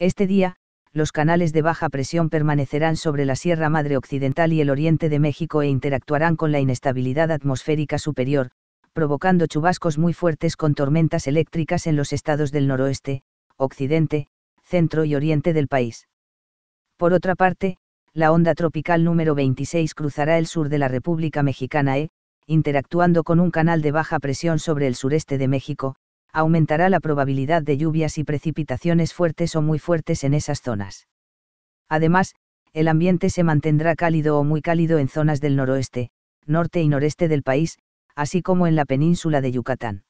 Este día, los canales de baja presión permanecerán sobre la Sierra Madre Occidental y el oriente de México e interactuarán con la inestabilidad atmosférica superior, provocando chubascos muy fuertes con tormentas eléctricas en los estados del noroeste, occidente, centro y oriente del país. Por otra parte, la onda tropical número 26 cruzará el sur de la República Mexicana e, interactuando con un canal de baja presión sobre el sureste de México, aumentará la probabilidad de lluvias y precipitaciones fuertes o muy fuertes en esas zonas. Además, el ambiente se mantendrá cálido o muy cálido en zonas del noroeste, norte y noreste del país, así como en la península de Yucatán.